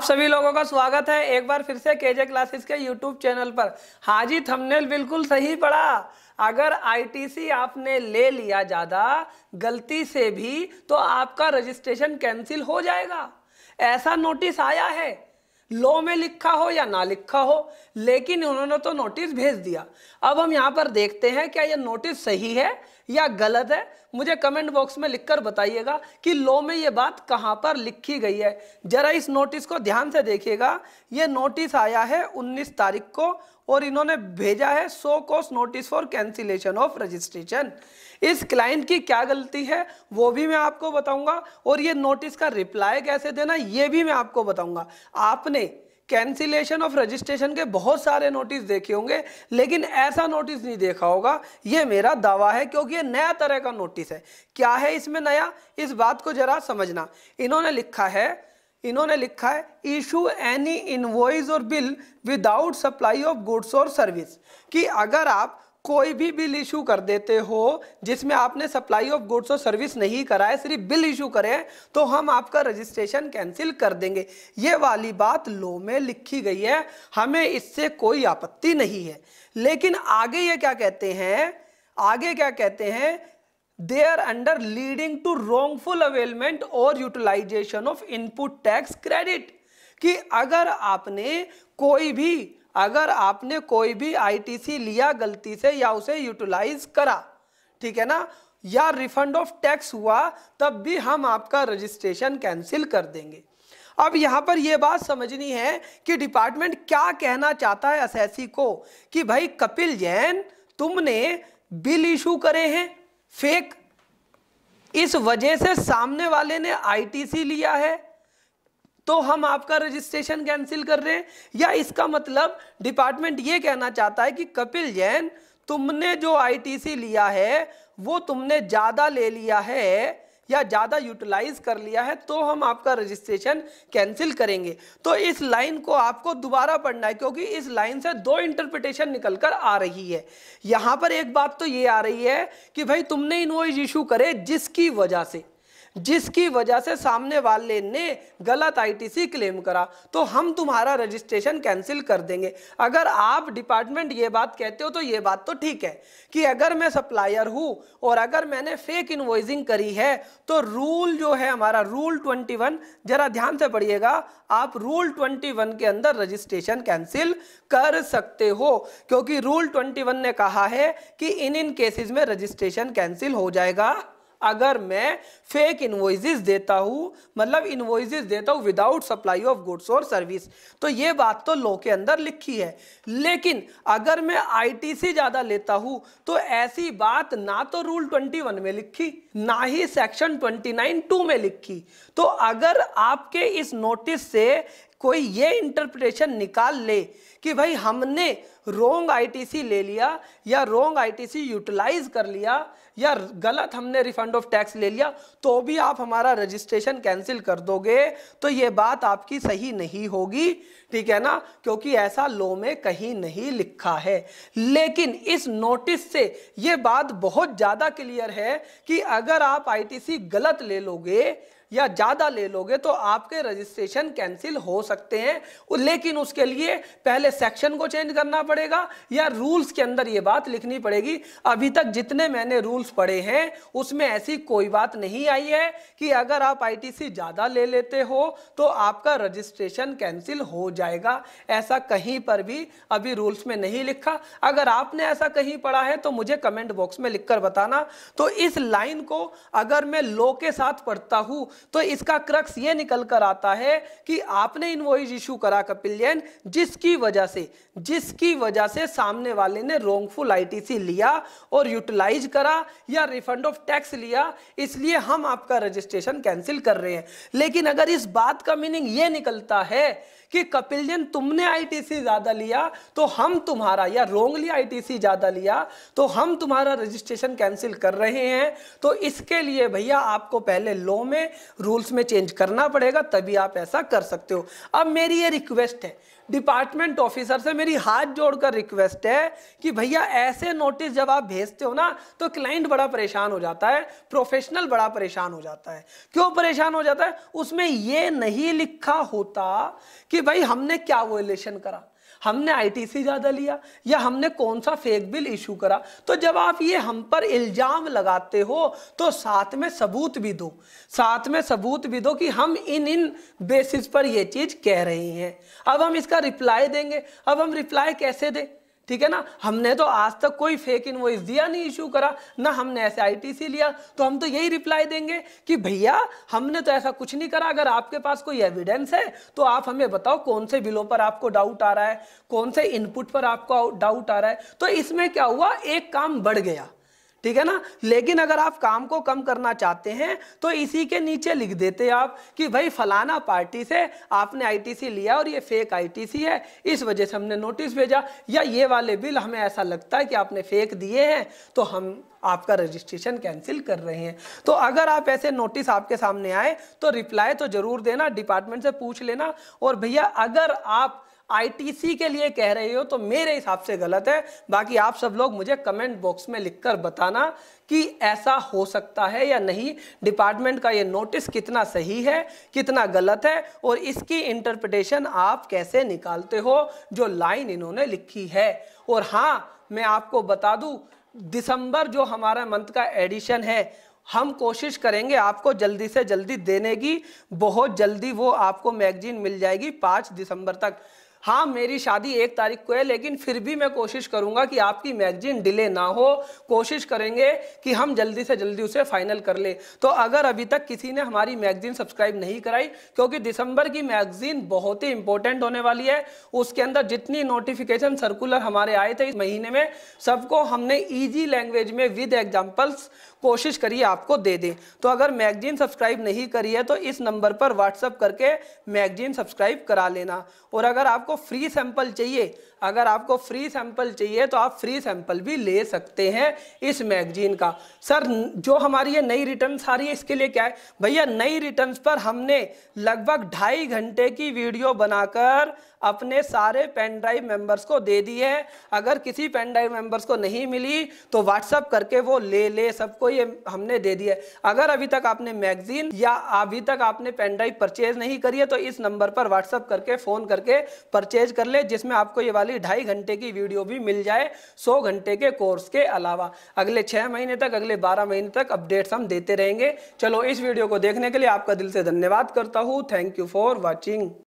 आप सभी लोगों का स्वागत है एक बार फिर से केजे क्लासेस के यूट्यूब चैनल पर हाजी थंबनेल बिल्कुल सही पड़ा अगर आईटीसी आपने ले लिया ज़्यादा गलती से भी तो आपका रजिस्ट्रेशन कैंसिल हो जाएगा ऐसा नोटिस आया है लॉ में लिखा हो या ना लिखा हो लेकिन उन्होंने तो नोटिस भेज दिया अब हम यहाँ पर देखते हैं क्या यह नोटिस सही है या गलत है मुझे कमेंट बॉक्स में लिखकर बताइएगा कि लॉ में ये बात कहाँ पर लिखी गई है जरा इस नोटिस को ध्यान से देखिएगा ये नोटिस आया है 19 तारीख को और इन्होंने भेजा है show cause notice for cancellation of registration इस क्लाइंट की क्या गलती है वो भी मैं आपको बताऊंगा और ये नोटिस का रिप्लाई कैसे देना ये भी मैं आपको बताऊंगा आपने कैंसिलेशन ऑफ रजिस्ट्रेशन के बहुत सारे नोटिस देखे होंगे लेकिन ऐसा नोटिस नहीं देखा होगा ये मेरा दावा है क्योंकि ये नया तरह का नोटिस है क्या है इसमें नया इस बात को जरा समझना इन्होंने लिखा है इन्होंने लिखा है इशू एनी इन्वॉइस और bill without supply of goods और सर्विस कि अगर आप कोई भी बिल इशू कर देते हो जिसमें आपने सप्लाई ऑफ गुड्स और सर्विस नहीं कराए सिर्फ बिल इशू करें तो हम आपका रजिस्ट्रेशन कैंसिल कर देंगे ये वाली बात लो में लिखी गई है हमें इससे कोई आपत्ति नहीं है लेकिन आगे ये क्या कहते हैं आगे क्या कहते हैं they are under leading to wrongful availment और utilization of input tax credit कि अगर आपने कोई भी अगर आपने कोई भी आईटीसी लिया गलती से या उसे यूटिलाइज करा ठीक है ना या रिफंड ऑफ टैक्स हुआ तब भी हम आपका रजिस्ट्रेशन कैंसिल कर देंगे अब यहाँ पर यह बात समझनी है कि डिपार्टमेंट क्या कहना चाहता है एस को कि भाई कपिल जैन तुमने बिल इशू करे हैं फेक इस वजह से सामने वाले ने आईटीसी लिया है तो हम आपका रजिस्ट्रेशन कैंसिल कर रहे हैं या इसका मतलब डिपार्टमेंट ये कहना चाहता है कि कपिल जैन तुमने जो आईटीसी लिया है वो तुमने ज़्यादा ले लिया है या ज़्यादा यूटिलाइज कर लिया है तो हम आपका रजिस्ट्रेशन कैंसिल करेंगे तो इस लाइन को आपको दोबारा पढ़ना है क्योंकि इस लाइन से दो इंटरप्रिटेशन निकल कर आ रही है यहाँ पर एक बात तो ये आ रही है कि भाई तुमने इन्वॉइस इशू करे जिसकी वजह से जिसकी वजह से सामने वाले ने गलत आईटीसी क्लेम करा तो हम तुम्हारा रजिस्ट्रेशन कैंसिल कर देंगे अगर आप डिपार्टमेंट ये बात कहते हो तो ये बात तो ठीक है कि अगर मैं सप्लायर हूँ और अगर मैंने फेक इन्वॉइजिंग करी है तो रूल जो है हमारा रूल ट्वेंटी वन जरा ध्यान से पढ़िएगा आप रूल ट्वेंटी वन के अंदर रजिस्ट्रेशन कैंसिल कर सकते हो क्योंकि रूल ट्वेंटी वन ने कहा है कि इन इन केसेस में रजिस्ट्रेशन कैंसिल हो जाएगा अगर मैं फेक इन्वॉइसेस देता हूँ मतलब इन्वॉइसेस देता हूँ विदाउट सप्लाई ऑफ गुड्स और सर्विस तो ये बात तो लॉ के अंदर लिखी है लेकिन अगर मैं आईटी से ज़्यादा लेता हूँ तो ऐसी बात ना तो रूल 21 में लिखी ना ही सेक्शन 29 टू में लिखी तो अगर आपके इस नोटिस से कोई ये इंटरप्रिटेशन निकाल ले कि भाई हमने रोंग आईटीसी ले लिया या रोंग आईटीसी यूटिलाइज कर लिया या गलत हमने रिफंड ऑफ टैक्स ले लिया तो भी आप हमारा रजिस्ट्रेशन कैंसिल कर दोगे तो ये बात आपकी सही नहीं होगी ठीक है ना क्योंकि ऐसा लॉ में कहीं नहीं लिखा है लेकिन इस नोटिस से ये बात बहुत ज़्यादा क्लियर है कि अगर आप आईटीसी गलत ले लोगे या ज़्यादा ले लोगे तो आपके रजिस्ट्रेशन कैंसिल हो सकते हैं लेकिन उसके लिए पहले सेक्शन को चेंज करना पड़ेगा या रूल्स के अंदर ये बात लिखनी पड़ेगी अभी तक जितने मैंने रूल्स पढ़े हैं उसमें ऐसी कोई बात नहीं आई है कि अगर आप आई ज़्यादा ले लेते हो तो आपका रजिस्ट्रेशन कैंसिल हो जाएगा ऐसा कहीं पर भी अभी रूल्स में नहीं लिखा अगर आपने ऐसा कहीं पढ़ा है तो मुझे कमेंट बॉक्स में लिखकर बताना तो इस लाइन को अगर मैं लो के साथ पढ़ता हूँ तो इसका क्रक्स ये निकल कर आता है कि आपने इन इन्वॉइस इशू करा कपिलियन जिसकी वजह से जिसकी वजह से सामने वाले ने रोंगफुल आईटीसी लिया और यूटिलाइज करा या रिफंड ऑफ टैक्स लिया इसलिए हम आपका रजिस्ट्रेशन कैंसिल कर रहे हैं लेकिन अगर इस बात का मीनिंग ये निकलता है कि कपिलजन तुमने आईटीसी ज्यादा लिया तो हम तुम्हारा या रोंगली आईटीसी ज्यादा लिया तो हम तुम्हारा रजिस्ट्रेशन कैंसिल कर रहे हैं तो इसके लिए भैया आपको पहले लॉ में रूल्स में चेंज करना पड़ेगा तभी आप ऐसा कर सकते हो अब मेरी ये रिक्वेस्ट है डिपार्टमेंट ऑफिसर से मेरी हाथ जोड़कर रिक्वेस्ट है कि भैया ऐसे नोटिस जब आप भेजते हो ना तो क्लाइंट बड़ा परेशान हो जाता है प्रोफेशनल बड़ा परेशान हो जाता है क्यों परेशान हो जाता है उसमें यह नहीं लिखा होता कि भाई हमने क्या वोलेशन करा हमने आईटीसी ज़्यादा लिया या हमने कौन सा फेक बिल इशू करा तो जब आप ये हम पर इल्ज़ाम लगाते हो तो साथ में सबूत भी दो साथ में सबूत भी दो कि हम इन इन बेसिस पर ये चीज़ कह रहे हैं अब हम इसका रिप्लाई देंगे अब हम रिप्लाई कैसे दें ठीक है ना हमने तो आज तक कोई फेक इनवॉइस दिया नहीं इशू करा ना हमने ऐसे आईटीसी लिया तो हम तो यही रिप्लाई देंगे कि भैया हमने तो ऐसा कुछ नहीं करा अगर आपके पास कोई एविडेंस है तो आप हमें बताओ कौन से बिलों पर आपको डाउट आ रहा है कौन से इनपुट पर आपको डाउट आ रहा है तो इसमें क्या हुआ एक काम बढ़ गया ठीक है ना लेकिन अगर आप काम को कम करना चाहते हैं तो इसी के नीचे लिख देते आप कि भाई फलाना पार्टी से आपने आईटीसी लिया और ये फेक आईटीसी है इस वजह से हमने नोटिस भेजा या ये वाले बिल हमें ऐसा लगता है कि आपने फेक दिए हैं तो हम आपका रजिस्ट्रेशन कैंसिल कर रहे हैं तो अगर आप ऐसे नोटिस आपके सामने आए तो रिप्लाई तो जरूर देना डिपार्टमेंट से पूछ लेना और भैया अगर आप आईटीसी के लिए कह रही हो तो मेरे हिसाब से गलत है बाकी आप सब लोग मुझे कमेंट बॉक्स में लिखकर बताना कि ऐसा हो सकता है या नहीं डिपार्टमेंट का ये नोटिस कितना सही है कितना गलत है और इसकी इंटरप्रिटेशन आप कैसे निकालते हो जो लाइन इन्होंने लिखी है और हाँ मैं आपको बता दूँ दिसंबर जो हमारा मंथ का एडिशन है हम कोशिश करेंगे आपको जल्दी से जल्दी देने की बहुत जल्दी वो आपको मैगजीन मिल जाएगी पाँच दिसंबर तक हाँ मेरी शादी एक तारीख को है लेकिन फिर भी मैं कोशिश करूंगा कि आपकी मैगजीन डिले ना हो कोशिश करेंगे कि हम जल्दी से जल्दी उसे फाइनल कर ले तो अगर अभी तक किसी ने हमारी मैगजीन सब्सक्राइब नहीं कराई क्योंकि दिसंबर की मैगजीन बहुत ही इंपॉर्टेंट होने वाली है उसके अंदर जितनी नोटिफिकेशन सर्कुलर हमारे आए थे इस महीने में सबको हमने ईजी लैंग्वेज में विद एग्जाम्पल्स कोशिश करिए आपको दे दें तो अगर मैगजीन सब्सक्राइब नहीं करी है तो इस नंबर पर व्हाट्सअप करके मैगजीन सब्सक्राइब करा लेना और अगर आपको आपको फ्री सैंपल चाहिए अगर आपको फ्री सैंपल चाहिए तो आप फ्री सैंपल भी ले सकते हैं इस मैगजीन का सर जो हमारी ये नई रिटर्न आ रही है इसके लिए क्या है भैया नई रिटर्न पर हमने लगभग ढाई घंटे की वीडियो बनाकर अपने सारे पेन ड्राइव मेंबर्स को दे दी है अगर किसी पेन ड्राइव मेंबर्स को नहीं मिली तो व्हाट्सअप करके वो ले ले सबको ये हमने दे दिया है अगर अभी तक आपने मैगजीन या अभी तक आपने पेन ड्राइव परचेज नहीं करी है तो इस नंबर पर व्हाट्सअप करके फ़ोन करके परचेज कर ले जिसमें आपको ये वाली ढाई घंटे की वीडियो भी मिल जाए सौ घंटे के कोर्स के अलावा अगले छः महीने तक अगले बारह महीने तक अपडेट्स हम देते रहेंगे चलो इस वीडियो को देखने के लिए आपका दिल से धन्यवाद करता हूँ थैंक यू फॉर वॉचिंग